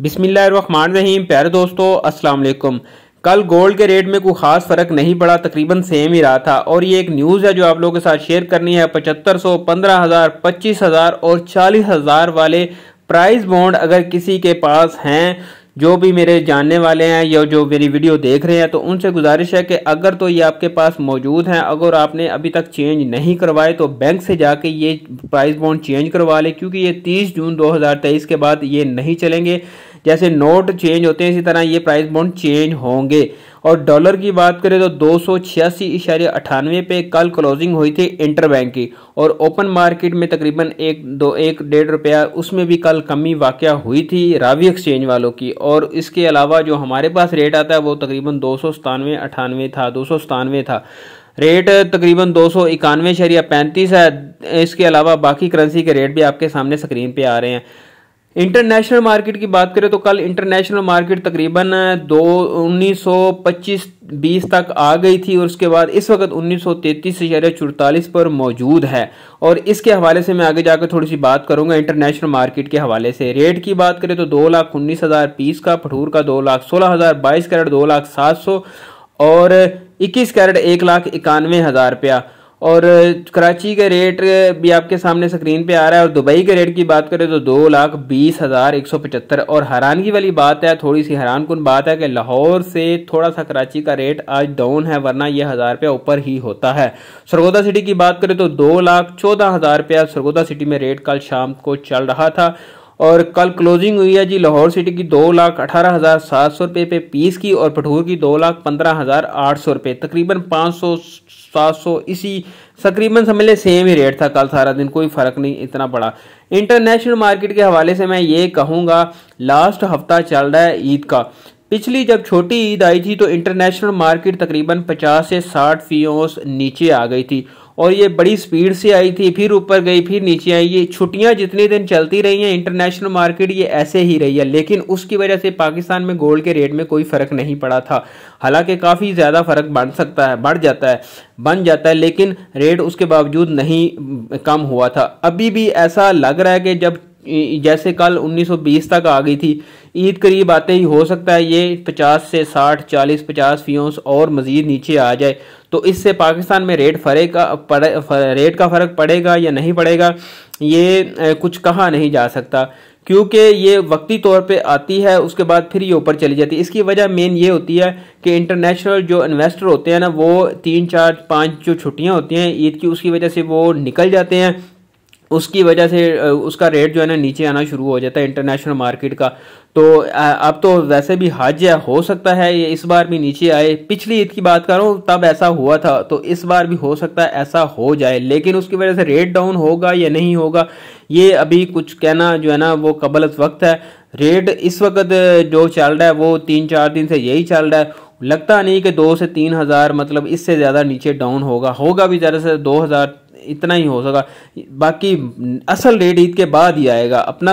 बिसमीम प्यारे दोस्तों अस्सलाम वालेकुम कल गोल्ड के रेट में कोई खास फर्क नहीं पड़ा तकरीबन सेम ही रहा था और ये एक न्यूज़ है जो आप लोगों के साथ शेयर करनी है पचहत्तर सौ पंद्रह हज़ार पच्चीस हज़ार और चालीस हज़ार वाले प्राइस बॉन्ड अगर किसी के पास हैं जो भी मेरे जानने वाले हैं या जो मेरी वीडियो देख रहे हैं तो उनसे गुजारिश है कि अगर तो ये आपके पास मौजूद हैं अगर आपने अभी तक चेंज नहीं करवाए तो बैंक से जाके ये प्राइस बॉन्ड चेंज करवा लें क्योंकि ये 30 जून 2023 के बाद ये नहीं चलेंगे जैसे नोट चेंज होते हैं इसी तरह ये प्राइस बॉन्ड चेंज होंगे और डॉलर की बात करें तो दो सौ छियासी अठानवे पे कल क्लोजिंग हुई थी इंटर बैंक की और ओपन मार्केट में तकरीबन एक दो एक डेढ़ रुपया उसमें भी कल कमी वाक़ हुई थी रावी एक्सचेंज वालों की और इसके अलावा जो हमारे पास रेट आता है वो तकरीबन दो सौ सतानवे अठानवे था दो सौ सतानवे था रेट तकरीबन दो सौ इक्यानवे शरिया पैंतीस है इसके अलावा बाकी करेंसी के रेट भी आपके सामने स्क्रीन पे आ रहे हैं इंटरनेशनल मार्केट की बात करें तो कल इंटरनेशनल मार्केट तकरीबन दो उन्नीस सौ पच्चीस बीस तक आ गई थी और उसके बाद इस वक्त उन्नीस सौ तैतीस चौतालीस पर मौजूद है और इसके हवाले से मैं आगे जाकर थोड़ी सी बात करूंगा इंटरनेशनल मार्केट के हवाले से रेट की बात करें तो दो लाख उन्नीस हज़ार पीस का भठूर का दो लाख सोलह हज़ार बाईस कैरेट दो लाख सात सौ और इक्कीस कैरेट एक लाख इक्यानवे हज़ार रुपया और कराची के रेट भी आपके सामने स्क्रीन पे आ रहा है और दुबई के रेट की बात करें तो दो लाख बीस हज़ार एक सौ पचहत्तर और हैरानगी वाली बात है थोड़ी सी हैरान कन बात है कि लाहौर से थोड़ा सा कराची का रेट आज डाउन है वरना यह हज़ार रुपया ऊपर ही होता है सरगोदा सिटी की बात करें तो दो लाख चौदह हज़ार रुपया सरगोदा सिटी में रेट कल शाम को चल रहा था और कल क्लोजिंग हुई है जी लाहौर सिटी की दो लाख अठारह हज़ार सात सौ रुपये पे पीस की और पठूर की दो लाख पंद्रह हज़ार आठ सौ रुपये तकरीबन पाँच सौ सात सौ इसी तकरीबन समझ लें सेम ही रेट था कल सारा दिन कोई फ़र्क नहीं इतना बड़ा इंटरनेशनल मार्केट के हवाले से मैं ये कहूँगा लास्ट हफ्ता चल रहा है ईद का पिछली जब छोटी ईद आई थी तो इंटरनेशनल मार्केट तकरीबन 50 से 60 फीस नीचे आ गई थी और ये बड़ी स्पीड से आई थी फिर ऊपर गई फिर नीचे आई ये छुट्टियां जितने दिन चलती रही हैं इंटरनेशनल मार्केट ये ऐसे ही रही है लेकिन उसकी वजह से पाकिस्तान में गोल्ड के रेट में कोई फ़र्क नहीं पड़ा था हालांकि काफ़ी ज़्यादा फ़र्क बढ़ सकता है बढ़ जाता है बन जाता है लेकिन रेट उसके बावजूद नहीं कम हुआ था अभी भी ऐसा लग रहा है कि जब जैसे कल 1920 तक आ गई थी ईद करीब आते ही हो सकता है ये 50 से 60 40 50 फीस और मज़ीद नीचे आ जाए तो इससे पाकिस्तान में रेट फरेगा पड़े फर, रेट का फ़र्क पड़ेगा या नहीं पड़ेगा ये कुछ कहा नहीं जा सकता क्योंकि ये वक्ती तौर पे आती है उसके बाद फिर ये ऊपर चली जाती है इसकी वजह मेन ये होती है कि इंटरनेशनल जो इन्वेस्टर होते हैं ना वो तीन चार पाँच जो छुट्टियाँ होती हैं ईद की उसकी वजह से वो निकल जाते हैं उसकी वजह से उसका रेट जो है ना नीचे आना शुरू हो जाता है इंटरनेशनल मार्केट का तो अब तो वैसे भी हज है हो सकता है ये इस बार भी नीचे आए पिछली ईद की बात करूँ तब ऐसा हुआ था तो इस बार भी हो सकता है ऐसा हो जाए लेकिन उसकी वजह से रेट डाउन होगा या नहीं होगा ये अभी कुछ कहना जो है ना वो कबल वक्त है रेट इस वक्त जो चल रहा है वो तीन चार दिन से यही चल रहा है लगता नहीं कि दो से तीन हज़ार मतलब इससे ज़्यादा नीचे डाउन होगा होगा भी ज़्यादा से दो हज़ार इतना ही हो सका बाकी असल रेट ईद के बाद ही आएगा अपना